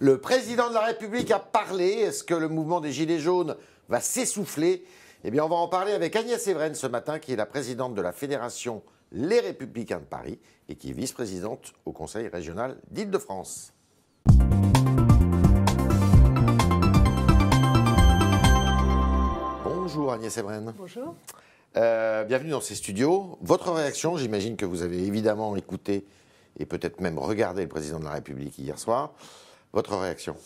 Le président de la République a parlé. Est-ce que le mouvement des Gilets jaunes va s'essouffler Eh bien, on va en parler avec Agnès Evren ce matin, qui est la présidente de la Fédération Les Républicains de Paris et qui est vice-présidente au Conseil régional d'Île-de-France. Bonjour Agnès Evren. Bonjour. Euh, bienvenue dans ces studios. Votre réaction, j'imagine que vous avez évidemment écouté et peut-être même regardé le président de la République hier soir. Votre réaction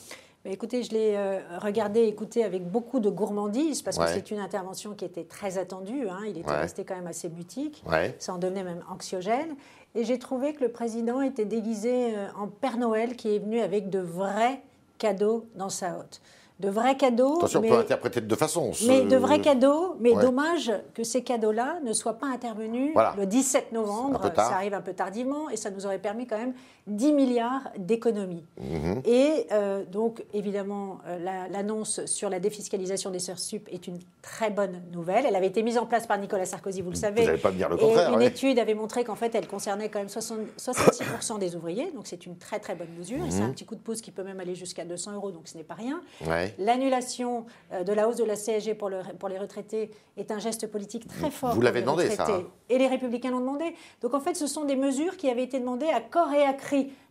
écoutez, je l'ai euh, regardé, écouté avec beaucoup de gourmandise parce que c'est une intervention qui était très attendue. Hein. Il était resté quand même assez butique. Ça en devenait même anxiogène. Et j'ai trouvé que le président était déguisé euh, en Père Noël qui est venu avec de vrais cadeaux dans sa hôte. De vrais cadeaux. Attention, mais, on peut interpréter de deux façons. Mais de vrais cadeaux, mais dommage que ces cadeaux-là ne soient pas intervenus le 17 novembre. Ça arrive un peu tardivement et ça nous aurait permis quand même 10 milliards d'économies. Mhm. Et euh, donc, évidemment, euh, l'annonce sur la défiscalisation des sœurs sup est une très bonne nouvelle. Elle avait été mise en place par Nicolas Sarkozy, vous le savez. Vous pas le contraire. une étude avait montré qu'en fait, elle concernait quand même 66% des ouvriers. Donc, c'est une très, très bonne mesure. Et c'est un mhm. petit coup de pouce qui peut même aller jusqu'à 200 euros. Donc, ce n'est pas rien. L'annulation euh, de la hausse de la CSG pour, pour les retraités est un geste politique très fort. Vous l'avez demandé, ça. Hein. Et les Républicains l'ont demandé. Donc, en fait, ce sont des mesures qui avaient été demandées à corps et à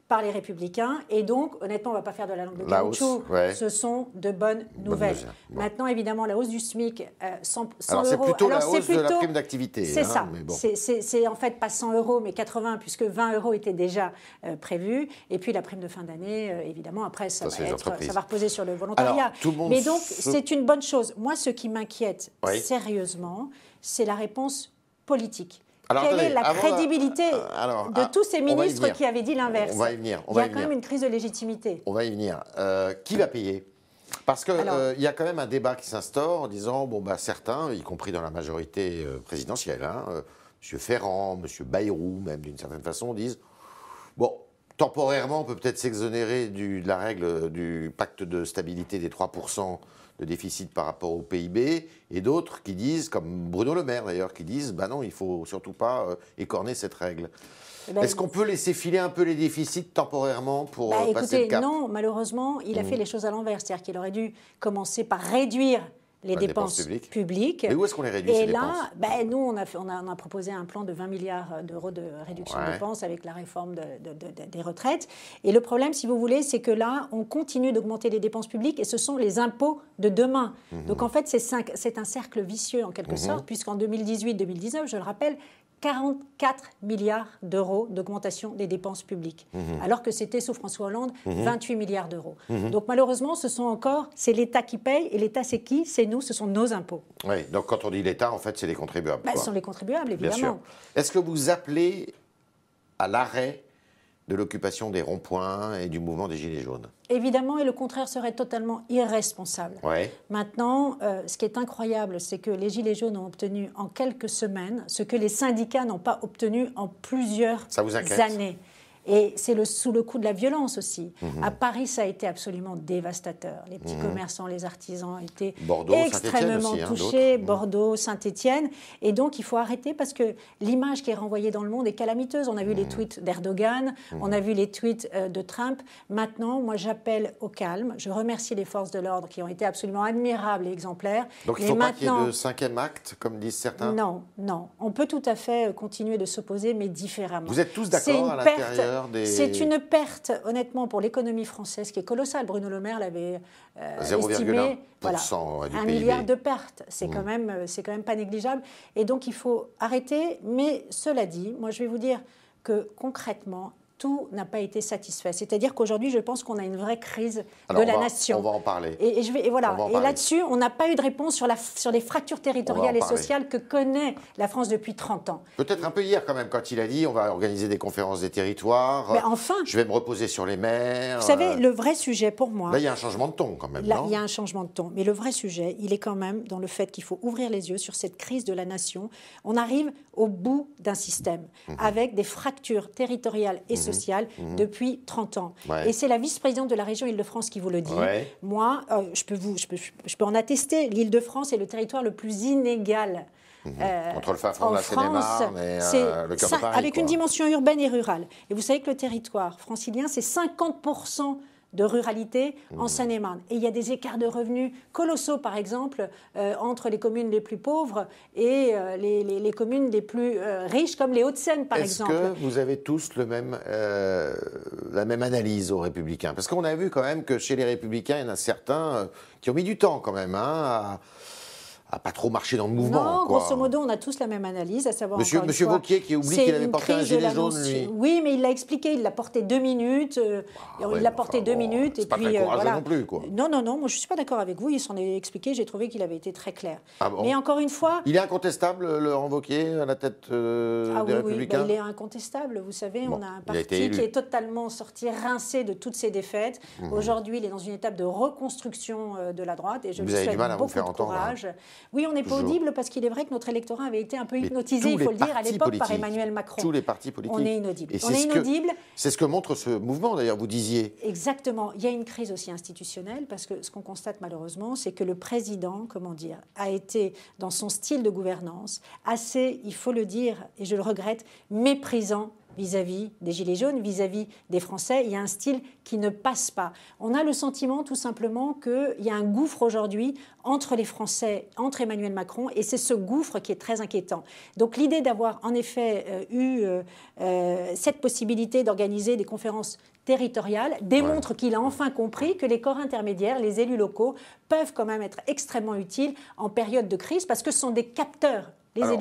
par les Républicains. Et donc, honnêtement, on ne va pas faire de la langue de la caoutchouc. Ce sont de bonnes nouvelles. Maintenant, évidemment, la hausse du SMIC, 100, euh, Alors, C'est plutôt la hausse plutôt, de la prime d'activité. C'est hein, ça. C'est en fait pas 100 euros, mais 80, puisque 20 euros étaient déjà euh, prévus. Et puis la prime de fin d'année, euh, évidemment, après, ça, va reposer sur le volontariat. mais donc, c'est une bonne chose. Moi, ce qui m'inquiète sérieusement, c'est la réponse politique. Quelle est la crédibilité ah, ah, de ah, tous ces ministres qui avaient dit l'inverse On va y venir. il y a quand même une crise de légitimité. On va y venir. Euh, qui va payer parce qu'il euh, y a quand même un débat qui s'instaure en disant bon, bah, certains, y compris dans la majorité euh, présidentielle, hein, M. Ferrand, M. Bayrou, même d'une certaine façon, disent bon, temporairement, on peut peut-être s'exonérer de la règle du pacte de stabilité des 3% le déficit par rapport au PIB, et d'autres qui disent, comme Bruno Le Maire d'ailleurs, qui disent, ben non, il ne faut surtout pas euh, écorner cette règle. Eh ben, Est-ce qu'on peut laisser filer un peu les déficits temporairement pour bah, euh, passer le cap Non, malheureusement, il a mm. fait les choses à l'envers. C'est-à-dire qu'il aurait dû commencer par réduire les dépenses, publiques. Mais où est-ce qu'on les réduit Et là, ben, nous, on a, on, a, proposé un plan de 20 milliards d'euros de réduction de dépenses avec la réforme des retraites. Et le problème, si vous voulez, c'est que là, on continue d'augmenter les dépenses publiques et ce sont les impôts de demain. Mhm. Donc en fait, c'est un cercle vicieux en quelque mhm. sorte, puisqu'en 2018-2019, je le rappelle, 44 milliards d'euros d'augmentation des dépenses publiques, mhm. alors que c'était sous François Hollande 28 mhm. milliards d'euros. Mhm. Donc malheureusement, ce sont encore, c'est l'État qui paye, et l'État c'est qui C'est nous, ce sont nos impôts. Oui, donc quand on dit l'État, en fait, c'est les contribuables. Ben, ce sont les contribuables, évidemment. Est-ce que vous appelez à l'arrêt de l'occupation des ronds-points et du mouvement des Gilets jaunes évidemment, et le contraire serait totalement irresponsable. Maintenant, euh, ce qui est incroyable, c'est que les Gilets jaunes ont obtenu en quelques semaines ce que les syndicats n'ont pas obtenu en plusieurs années. Et c'est le, sous le coup de la violence aussi. Mhm. À Paris, ça a été absolument dévastateur. Les petits mhm. commerçants, les artisans étaient été extrêmement hein, touchés. Mhm. Bordeaux, Saint-Étienne. Et donc, il faut arrêter parce que l'image qui est renvoyée dans le monde est calamiteuse. On a vu les tweets d'Erdogan, on a vu les tweets euh, de Trump. Maintenant, moi, j'appelle au calme. Je remercie les forces de l'ordre qui ont été absolument admirables et exemplaires. Donc, il ne faut pas qu'il y ait de cinquième acte, comme disent certains Non, non. On peut tout à fait euh, continuer de s'opposer, mais différemment. Vous êtes tous d'accord à l'intérieur c'est une perte, honnêtement, pour l'économie française qui est colossale. Bruno Le Maire l'avait euh, estimé. Voilà, un milliard de pertes. C'est quand mmh. même, euh, c'est quand même pas négligeable. Et donc il faut arrêter. Mais cela dit, moi je vais vous dire que concrètement, tout n'a pas été satisfait. C'est-à-dire qu'aujourd'hui, je pense qu'on a une vraie crise de la nation. On va en parler. Et, je vais, et voilà. Et là-dessus, on n'a pas eu de réponse sur, la, sur les fractures territoriales et sociales que connaît la France depuis 30 ans. Peut-être un peu hier quand même, quand il a dit on va organiser des conférences des territoires. Mais enfin. Je vais me reposer sur les maires. Vous savez, le vrai sujet pour moi. Là, il y a un changement de ton quand même. Là, il y a un changement de ton. Mais le vrai sujet, il est quand même dans le fait qu'il faut ouvrir les yeux sur cette crise de la nation. On arrive au bout d'un système mhm. avec des fractures territoriales et sociales mhm. Mmh. social mmh. depuis 30 ans. Et c'est la vice-présidente de la région Île-de-France qui vous le dit. Moi, euh, je, peux vous, je, peux, je peux en attester, l'Île-de-France est le territoire le plus inégal Mmh. Euh, le la France, Avec une dimension urbaine et rurale. Et vous savez que le territoire francilien, c'est 50% de ruralité en mmh. Seine-et-Marne. Et il y a des écarts de revenus colossaux, par exemple, euh, entre les communes les plus pauvres et euh, les, communes les plus euh, riches, comme les Hauts-de-Seine, par exemple. Est-ce que vous avez tous le même, la même analyse aux Républicains Parce qu'on a vu quand même que chez les Républicains, il y en a certains qui ont mis du temps quand même hein, à a pas trop marché dans le mouvement. Non, grosso modo, on a tous la même analyse, à savoir. Monsieur, Monsieur qui oublie qu'il avait porté un gilet jaune, lui. Oui, mais il l'a expliqué, il l'a porté deux minutes. Euh, ah il l'a porté deux minutes. Et pas puis, euh, non plus, quoi. Non, non, non, moi je ne suis pas d'accord avec vous, il s'en est expliqué, j'ai trouvé qu'il avait été très clair. Ah mais encore une fois. Il est incontestable, Laurent Vauquier, à la tête de euh, ah, des oui, oui, bah, Il est incontestable, vous savez, on a un parti qui est totalement sorti, rincé de toutes ses défaites. Mmh. Aujourd'hui, il est dans une étape de reconstruction de la droite et je lui souhaite beaucoup de hein. courage. Oui, on n'est pas audible parce qu'il est vrai que notre électorat avait été un peu hypnotisé, il faut le dire, à l'époque par Emmanuel Macron. Tous les partis politiques. On est on est inaudible. C'est ce que montre ce mouvement, d'ailleurs, vous disiez. Exactement. Il y a une crise aussi institutionnelle parce que ce qu'on constate malheureusement, c'est que le président, comment dire, a été dans son style de gouvernance assez, il faut le dire, et je le regrette, méprisant vis-à-vis des Gilets jaunes, vis-à-vis des Français. Il y a un style qui ne passe pas. On a le sentiment tout simplement qu'il y a un gouffre aujourd'hui entre les Français, entre Emmanuel Macron, et c'est ce gouffre qui est très inquiétant. Donc l'idée d'avoir en effet euh, eu euh, euh, cette possibilité d'organiser des conférences territoriales démontre qu'il a enfin compris que les corps intermédiaires, les élus locaux, peuvent quand même être extrêmement utiles en période de crise parce que ce sont des capteurs on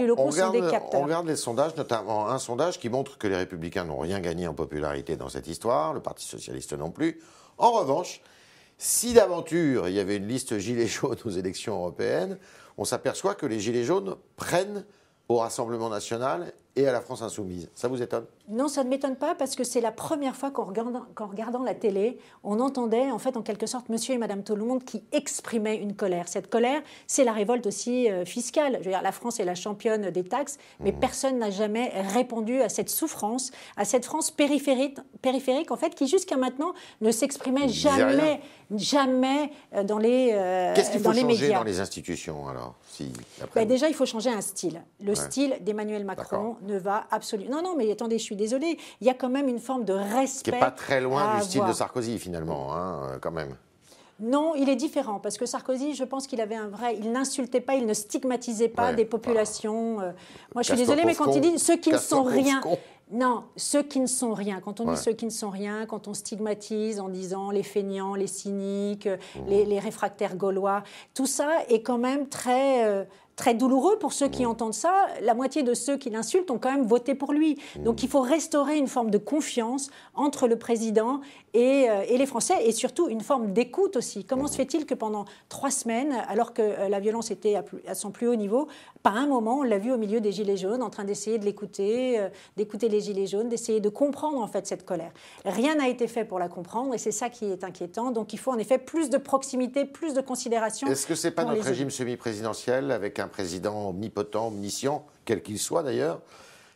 regarde les sondages, notamment un sondage qui montre que les Républicains n'ont rien gagné en popularité dans cette histoire, le Parti Socialiste non plus. En revanche, si d'aventure il y avait une liste gilets jaunes aux élections européennes, on s'aperçoit que les gilets jaunes prennent au Rassemblement national et à la France insoumise. Ça vous étonne Non, ça ne m'étonne pas parce que c'est la première fois qu'en regardant, regardant, la télé, on entendait en fait en quelque sorte monsieur et madame tout le monde qui exprimaient une colère. Cette colère, c'est la révolte aussi euh, fiscale. Je veux dire, la France est la championne des taxes, mais mmh. personne n'a jamais répondu à cette souffrance, à cette France périphérique, périphérique en fait qui jusqu'à maintenant ne s'exprimait jamais, jamais euh, dans les euh, Qu'est-ce qu'il faut dans changer les médias. dans les institutions alors si, bah, Déjà, il faut changer un style. Le style d'Emmanuel Macron ne va absolument. Non, non, mais attendez, je suis désolée. Il y a quand même une forme de respect. Qui n'est pas très loin du style de Sarkozy, finalement, hein, euh, quand même. Non, il est différent parce que Sarkozy, je pense qu'il avait un vrai. Il n'insultait pas, il ne stigmatisait pas des populations. Euh. Moi, je suis désolée, mais quand il dit ceux qui ne sont rien. Non, ceux qui ne sont rien. Quand on dit ceux qui ne sont rien, quand on stigmatise en disant les feignants, les cyniques, mmh. les, réfractaires gaulois, tout ça est quand même très. Euh, très douloureux pour ceux qui entendent ça. La moitié de ceux qui l'insultent ont quand même voté pour lui. Donc il faut restaurer une forme de confiance entre le président et, euh, les Français et surtout une forme d'écoute aussi. Comment se fait-il que pendant trois semaines, alors que euh, la violence était à, à, son plus haut niveau, pas un moment, on l'a vu au milieu des Gilets jaunes, en train d'essayer de l'écouter, euh, d'écouter les Gilets jaunes, d'essayer de comprendre en fait cette colère. Rien n'a été fait pour la comprendre et c'est ça qui est inquiétant. Donc il faut en effet plus de proximité, plus de considération. Est-ce que ce n'est pas notre régime semi-présidentiel avec un président omnipotent, omniscient, quel qu'il soit d'ailleurs,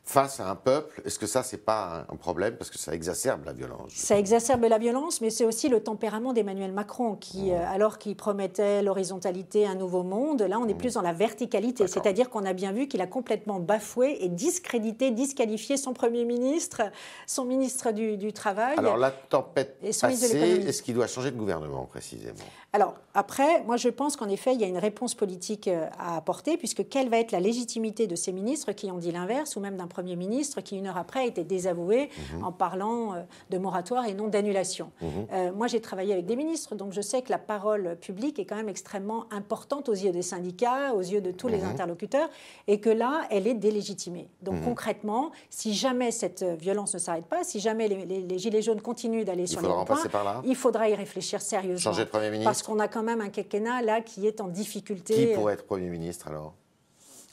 face à un peuple, est-ce que ça, c'est pas un problème parce que ça exacerbe la violence Ça exacerbe la violence, mais c'est aussi le tempérament d'Emmanuel Macron qui, mmh. euh, alors qu'il promettait l'horizontalité, un nouveau monde, là, on est mmh. plus dans la verticalité. C'est-à-dire qu'on a bien vu qu'il a complètement bafoué et discrédité, disqualifié son Premier ministre, son ministre du, Travail. Alors la tempête et passée, est-ce qu'il doit changer de gouvernement précisément Alors après, moi, je pense qu'en effet, il y a une réponse politique euh, à apporter, puisque quelle va être la légitimité de ces ministres qui ont dit l'inverse ou même d'un Premier ministre qui, une heure après, a été désavoué mhm. en parlant euh, de moratoire et non d'annulation. Mhm. Euh, moi, j'ai travaillé avec des ministres, donc je sais que la parole publique est quand même extrêmement importante aux yeux des syndicats, aux yeux de tous les mhm. interlocuteurs, et que là, elle est délégitimée. Donc concrètement, si jamais cette euh, violence ne s'arrête pas, si jamais les, Gilets jaunes continuent d'aller sur les points, il faudra y réfléchir sérieusement. Changer de Premier ministre. Parce qu'on a quand même un quinquennat là qui est en difficulté. Qui pourrait être Premier ministre alors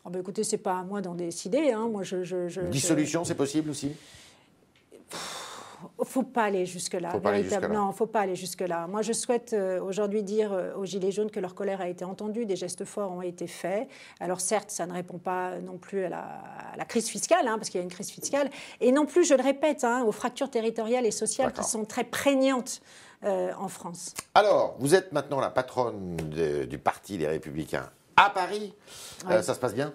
Oh ben écoutez, c'est pas à moi d'en décider. Hein. Moi, je, je, Dissolution, c'est possible aussi faut pas aller jusque-là. Jusque non, faut pas aller jusque-là. Moi, je souhaite euh, aujourd'hui dire euh, aux Gilets jaunes que leur colère a été entendue, des gestes forts ont été faits. Alors, certes, ça ne répond pas non plus à la, crise fiscale, hein, parce qu'il y a une crise fiscale, et non plus, je le répète, hein, aux fractures territoriales et sociales qui sont très prégnantes. Euh, en France. Alors, vous êtes maintenant la patronne du Parti des Républicains à Paris. Euh, ça se passe bien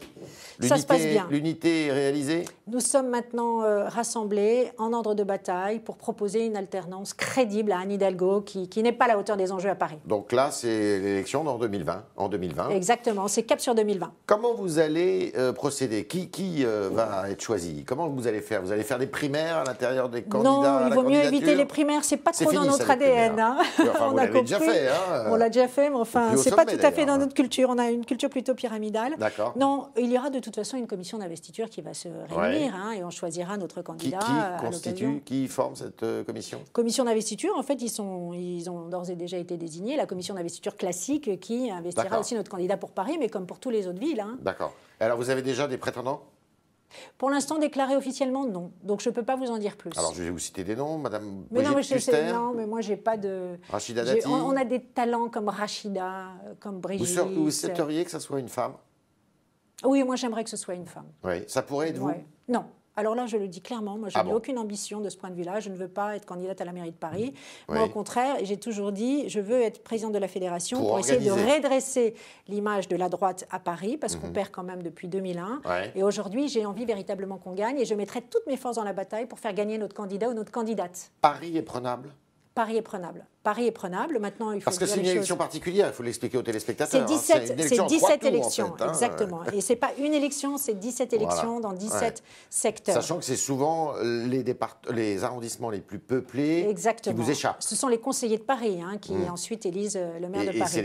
Ça se passe bien. L'unité est réalisée Nous sommes maintenant euh, rassemblés en ordre de bataille pour proposer une alternance crédible à Anne Hidalgo qui, qui n'est pas à la hauteur des enjeux à Paris. Donc là, c'est l'élection en 2020. En 2020. Exactement, c'est cap sur 2020. Comment vous allez euh, procéder Qui, qui va être choisi Comment vous allez faire Vous allez faire des primaires à l'intérieur des candidats Non, il vaut mieux éviter les primaires, c'est pas trop dans notre ADN. Hein. on l'a déjà fait. Hein. On l'a déjà fait, mais enfin, c'est pas tout à fait dans hein. notre culture. On a une culture plutôt pyramidale. D'accord. Non, il y aura de toute façon une commission d'investiture qui va se réunir hein, et on choisira notre candidat. Qui, qui constitue, qui forme cette euh, commission Commission d'investiture, en fait, ils, sont, ils ont d'ores et déjà été désignés. La commission d'investiture classique qui investira aussi notre candidat pour Paris, mais comme pour toutes les autres villes. Hein. D'accord. Alors, vous avez déjà des prétendants pour l'instant, déclaré officiellement, non. Donc, je ne peux pas vous en dire plus. Alors, je vais vous citer des noms, Madame mais non, mais je non, mais moi, j'ai pas de... Rachida Dati on, a des talents comme Rachida, euh, comme Brigitte. Vous, souhaiteriez que ça soit une femme Oui, moi, j'aimerais que ce soit une femme. Oui, ça pourrait être vous Non, alors là, je le dis clairement, moi, je ah n'ai aucune ambition de ce point de vue-là. Je ne veux pas être candidate à la mairie de Paris. Moi, au contraire, j'ai toujours dit, je veux être président de la fédération pour, essayer de redresser l'image de la droite à Paris, parce qu'on mhm. perd quand même depuis 2001. Et aujourd'hui, j'ai envie véritablement qu'on gagne, et je mettrai toutes mes forces dans la bataille pour faire gagner notre candidat ou notre candidate. Paris est prenable Paris est prenable. Paris est prenable. Maintenant, il faut Parce que c'est une élection particulière, il faut l'expliquer aux téléspectateurs. C'est 17, hein. élections, hein. exactement. Et ce n'est pas une élection, c'est 17 élections dans 17 secteurs. Sachant que c'est souvent les, départ... les arrondissements les plus peuplés exactement. qui vous échappent. Ce sont les conseillers de Paris hein, qui hmm. ensuite élisent euh, le maire de Paris. Et c'est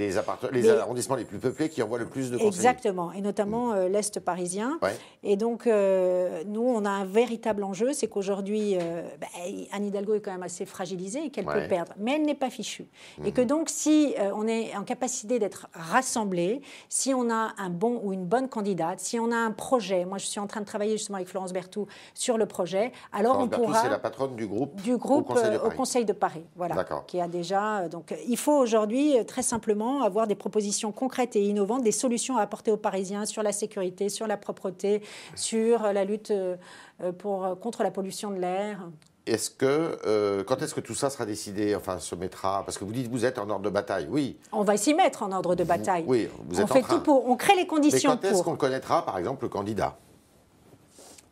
les, arrondissements les plus peuplés qui envoient le plus de conseillers. Exactement, et notamment hmm. euh, l'Est parisien. Et donc, euh, nous, on a un véritable enjeu, c'est qu'aujourd'hui, bah, Anne Hidalgo est quand même assez fragilisée et qu'elle peut perdre. Mais elle n'est pas fichu. Et mhm. que donc, si euh, on est en capacité d'être rassemblés, si on a un bon ou une bonne candidate, si on a un projet, moi je suis en train de travailler justement avec Florence Berthoud sur le projet, alors Florence on Berthoud, pourra. c'est la patronne du groupe, du groupe au, Conseil de euh, Paris, Conseil de Paris voilà, qui a déjà. Euh, donc, il faut aujourd'hui très simplement avoir des propositions concrètes et innovantes, des solutions à apporter aux Parisiens sur la sécurité, sur la propreté, sur la lutte pour, contre la pollution de l'air. Est-ce que euh, quand est-ce que tout ça sera décidé, enfin se mettra Parce que vous dites vous êtes en ordre de bataille, oui. On va s'y mettre en ordre de bataille. oui, vous êtes on en fait tout pour, on crée les conditions. quand est-ce qu'on connaîtra, par exemple, le candidat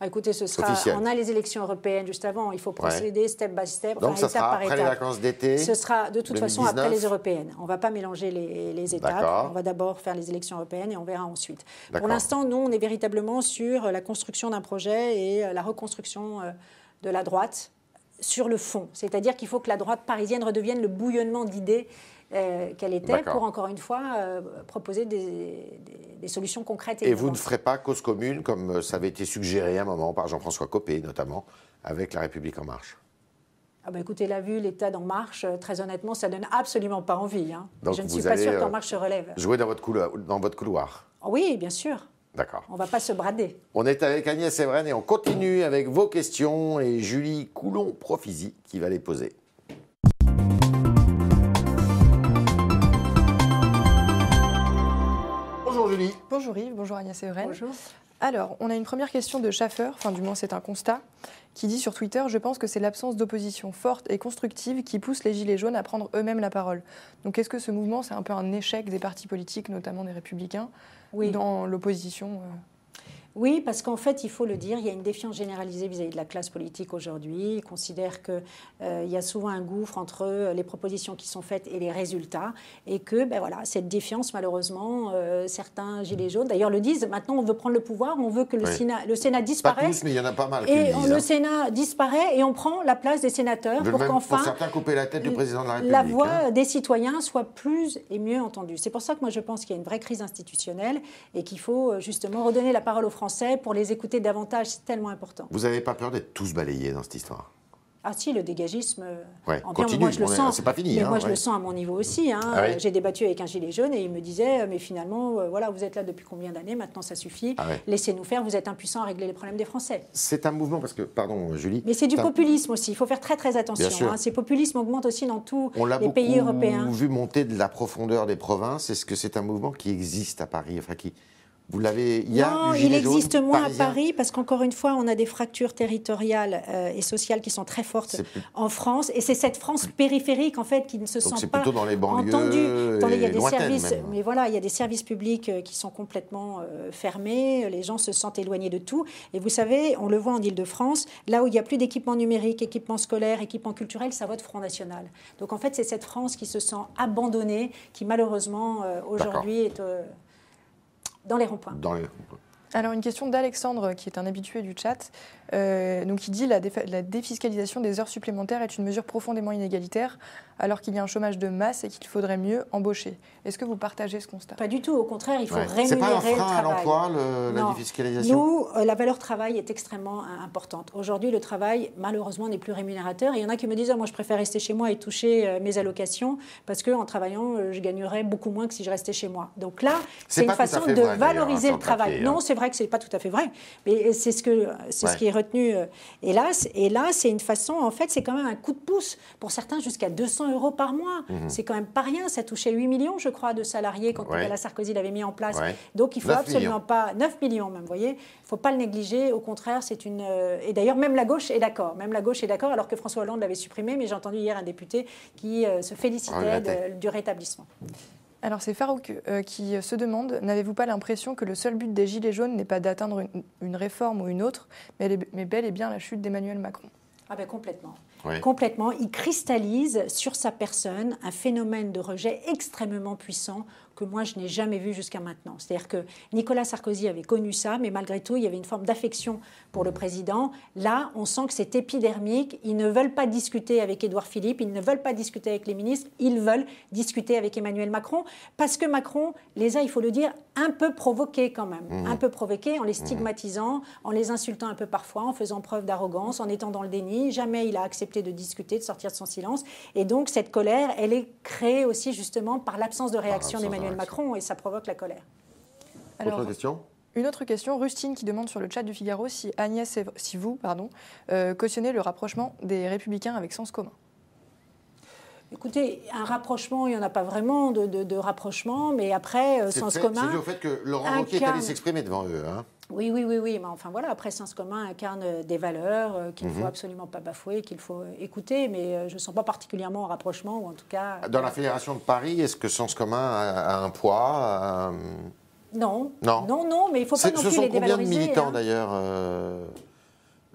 bah, Écoutez, ce sera. On a les élections européennes juste avant. Il faut procéder step by step, Donc, ça étape sera après les vacances d'été. Ce sera de toute façon après les européennes. On ne va pas mélanger les, les étapes. On va d'abord faire les élections européennes et on verra ensuite. Pour l'instant, nous, on est véritablement sur la construction d'un projet et la reconstruction euh, de la droite sur le fond. C'est-à-dire qu'il faut que la droite parisienne redevienne le bouillonnement d'idées euh, qu'elle était pour, encore une fois, euh, proposer des, solutions concrètes. Et vous ne ferez pas cause commune, comme euh, ça avait été suggéré à un moment par Jean-François Copé, notamment, avec La République En Marche ah bah écoutez, la vue, l'état d'En Marche, très honnêtement, ça donne absolument pas envie. Hein. Je ne suis pas sûr qu'En Marche se relève. Jouer dans Dans votre couloir. Oui, bien sûr. D'accord. On ne va pas se brader. On est avec Agnès Evren et on continue avec vos questions et Julie Coulon-Profisi qui va les poser. Bonjour Julie. Bonjour Yves, bonjour Agnès Evren. Bonjour. Alors, on a une première question de Schaffer, enfin du moins c'est un constat qui dit sur Twitter Je pense que c'est l'absence d'opposition forte et constructive qui pousse les Gilets jaunes à prendre eux-mêmes la parole. Donc est-ce que ce mouvement, c'est un peu un échec des partis politiques, notamment des républicains, dans l'opposition euh oui, parce qu'en fait, il faut le dire, il y a une défiance généralisée vis-à-vis de la classe politique aujourd'hui. Ils considèrent qu'il euh, y a souvent un gouffre entre euh, les propositions qui sont faites et les résultats. Et que, ben voilà, cette défiance, malheureusement, euh, certains Gilets jaunes, d'ailleurs, le disent, maintenant, on veut prendre le pouvoir, on veut que le, Sénat, disparaisse. Pas tous, mais il y en a pas mal. Et le hein. Sénat disparaît et on prend la place des sénateurs pour qu'enfin. certains, couper la tête du président de la République. La voix hein. des citoyens soit plus et mieux entendue. C'est pour ça que moi, je pense qu'il y a une vraie crise institutionnelle et qu'il faut justement redonner la parole aux Français pour les écouter davantage. C'est tellement important. Vous n'avez pas peur d'être tous balayés dans cette histoire ah si, le dégagisme, euh, continue, moi je le sens. C'est pas fini. Mais hein, moi je le sens à mon niveau aussi. Hein. Ah J'ai débattu avec un gilet jaune et il me disait, euh, mais finalement, euh, voilà, vous êtes là depuis combien d'années Maintenant ça suffit. Ah Laissez-nous faire. Vous êtes impuissants à régler les problèmes des Français. C'est un mouvement parce que, pardon, Julie. Mais c'est du populisme aussi. Il faut faire très très attention. Hein. Ces populismes augmentent aussi dans tous les pays européens. On l'a vu monter de la profondeur des provinces. Est-ce que c'est un mouvement qui existe à Paris, enfin qui vous l'avez. Il non, il existe moins à Paris parce qu'encore une fois, on a des fractures territoriales euh, et sociales qui sont très fortes en France. Et c'est cette France périphérique en fait qui ne se sent pas plutôt dans les banlieues il y a des services, mais voilà, il y a des services publics euh, qui sont complètement euh, fermés. Les gens se sentent éloignés de tout. Et vous savez, on le voit en Île-de-France, là où il n'y a plus d'équipement numérique, équipement scolaire, équipement culturel, ça vote Front National. Donc en fait, c'est cette France qui se sent abandonnée, qui malheureusement aujourd'hui est dans les ronds-points. Alors une question d'Alexandre qui est un habitué du chat. Euh, donc il dit la, la défiscalisation des heures supplémentaires est une mesure profondément inégalitaire alors qu'il y a un chômage de masse et qu'il faudrait mieux embaucher. Est-ce que vous partagez ce constat Pas du tout, au contraire, il faut le travail. C'est pas un frein à l'emploi, la défiscalisation Nous, euh, la valeur travail est extrêmement euh, importante. Aujourd'hui, le travail, malheureusement, n'est plus rémunérateur. il y en a qui me disent, oh, moi, je préfère rester chez moi et toucher euh, mes allocations parce qu'en travaillant, je gagnerais beaucoup moins que si je restais chez moi. Donc là, c'est une façon de hein, valoriser le travail. Hein. Non, c'est vrai que c'est pas tout à fait vrai. Mais c'est ce, que, c'est ce qui est retenu, euh, hélas. Et là, c'est une façon, en fait, c'est quand même un coup de pouce pour certains jusqu'à 200 euros par mois. Mhm. C'est quand même pas rien. Ça touchait 8 millions, je crois, de salariés quand ouais. la Sarkozy l'avait mis en place. Donc il faut absolument pas 9 millions, même. Vous voyez, il faut pas le négliger. Au contraire, c'est une. Euh, et d'ailleurs, même la gauche est d'accord. Même la gauche est d'accord, alors que François Hollande l'avait supprimé. Mais j'ai entendu hier un député qui euh, se félicitait du rétablissement. Alors c'est Farouk euh, qui se demande, n'avez-vous pas l'impression que le seul but des Gilets jaunes n'est pas d'atteindre une, réforme ou une autre, mais, bel et bien la chute d'Emmanuel Macron Ah ben complètement. Complètement. Il cristallise sur sa personne un phénomène de rejet extrêmement puissant que moi je n'ai jamais vu jusqu'à maintenant. C'est-à-dire que Nicolas Sarkozy avait connu ça, mais malgré tout, il y avait une forme d'affection pour le président. Là, on sent que c'est épidermique. Ils ne veulent pas discuter avec Édouard Philippe, ils ne veulent pas discuter avec les ministres, ils veulent discuter avec Emmanuel Macron, parce que Macron les a, il faut le dire, un peu provoqués quand même, mmh. un peu provoqués en les mmh. stigmatisant, en les insultant un peu parfois, en faisant preuve d'arrogance, en étant dans le déni. Jamais il a accepté de discuter, de sortir de son silence. Et donc cette colère, elle est créée aussi justement par l'absence de réaction d'Emmanuel. Macron et ça provoque la colère. Une Autre question une autre question, Rustine qui demande sur le chat du Figaro si Agnès, si vous, pardon, euh, cautionnez le rapprochement des Républicains avec Sens commun. Écoutez, un rapprochement, il n'y en a pas vraiment de, rapprochement, mais après, euh, Sens commun. C'est le fait que Laurent Wauquiez est allé s'exprimer devant eux. Hein. Oui, oui, oui, oui. Mais enfin voilà, après, Sens commun incarne euh, des valeurs euh, qu'il ne faut mhm. absolument pas bafouer, qu'il faut euh, écouter, mais je ne sens pas particulièrement en rapprochement, ou en tout cas. Ah, dans la Fédération de Paris, est-ce que Sens commun a, un poids Non. non. Non, mais il ne faut pas non plus Ce sont combien de militants hein. d'ailleurs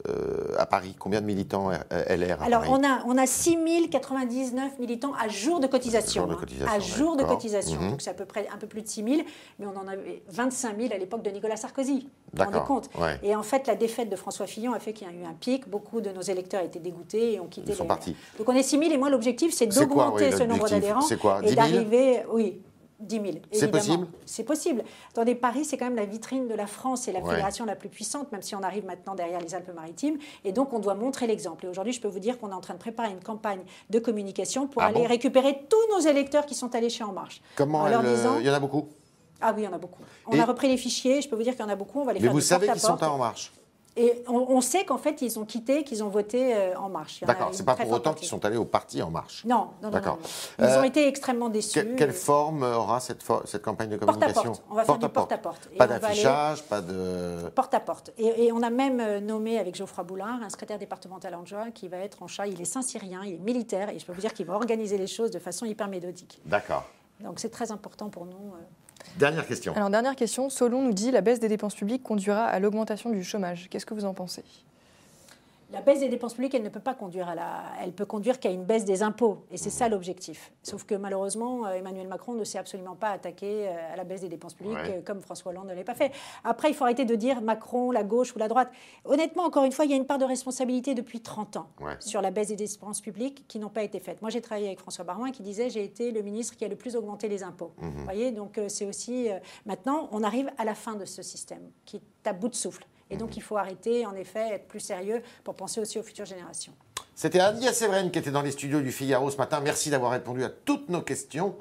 euh, à Paris Combien de militants euh, LR Alors, on a, on a 6099 militants à jour de cotisation. à jour de hein. cotisation. Mhm. Donc, c'est à peu près un peu plus de 6 000, mais on en avait 25 000 à l'époque de Nicolas Sarkozy. Vous compte Et en fait, la défaite de François Fillon a fait qu'il y a eu un pic. Beaucoup de nos électeurs étaient dégoûtés et ont quitté. Ils sont partis. Donc, on est 6 000 et moi, l'objectif, c'est d'augmenter ce nombre d'adhérents. C'est quoi 10 000 et d'arriver, oui, 10 000. C'est possible C'est possible. Attendez, Paris, c'est quand même la vitrine de la France, et la fédération la plus puissante, même si on arrive maintenant derrière les Alpes-Maritimes. Et donc, on doit montrer l'exemple. Et aujourd'hui, je peux vous dire qu'on est en train de préparer une campagne de communication pour ah aller récupérer tous nos électeurs qui sont allés chez En Marche. Comment euh, Il y en a beaucoup ah oui, il y en a beaucoup. On a repris les fichiers, je peux vous dire qu'il y en a beaucoup. On va les mais vous savez qu'ils sont à En Marche et on, sait qu'en fait, ils ont quitté, qu'ils ont voté euh, En Marche. D'accord, c'est pas pour autant qu'ils sont allés au parti En Marche. Non, non, non. D'accord. Ils euh, ont été extrêmement déçus. quelle forme aura cette, cette campagne de communication porte à porte. On va faire du porte-à-porte. Pas d'affichage, pas de. Porte-à-porte. Et, on a même euh, nommé avec Geoffroy Boulard un secrétaire départemental en juin, qui va être en charge. Il est saint-syrien, il est militaire, et je peux vous dire qu'il va organiser les choses de façon hyper méthodique. D'accord. Donc c'est très important pour nous. Dernière question. Alors, dernière question. Solon nous dit la baisse des dépenses publiques conduira à l'augmentation du chômage. Qu'est-ce que vous en pensez la baisse des dépenses publiques, elle ne peut pas conduire à la. Elle peut conduire qu'à une baisse des impôts. Et c'est ça l'objectif. Sauf que malheureusement, euh, Emmanuel Macron ne s'est absolument pas attaqué euh, à la baisse des dépenses publiques euh, comme François Hollande ne l'a pas fait. Après, il faut arrêter de dire Macron, la gauche ou la droite. Honnêtement, encore une fois, il y a une part de responsabilité depuis 30 ans sur la baisse des dépenses publiques qui n'ont pas été faites. Moi, j'ai travaillé avec François Barouin qui disait J'ai été le ministre qui a le plus augmenté les impôts. Mmh. Vous voyez, donc c'est aussi. Maintenant, on arrive à la fin de ce système qui est à bout de souffle. Et donc, mhm. il faut arrêter, en effet, être plus sérieux pour penser aussi aux futures générations. C'était Adia Séverine qui était dans les studios du Figaro ce matin. Merci d'avoir répondu à toutes nos questions,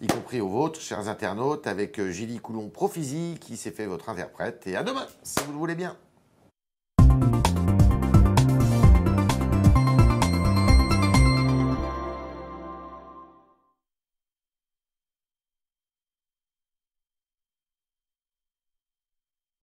y compris aux vôtres, chers internautes, avec Gilly euh, Coulon Profisi qui s'est fait votre interprète. Et à demain, si vous le voulez bien.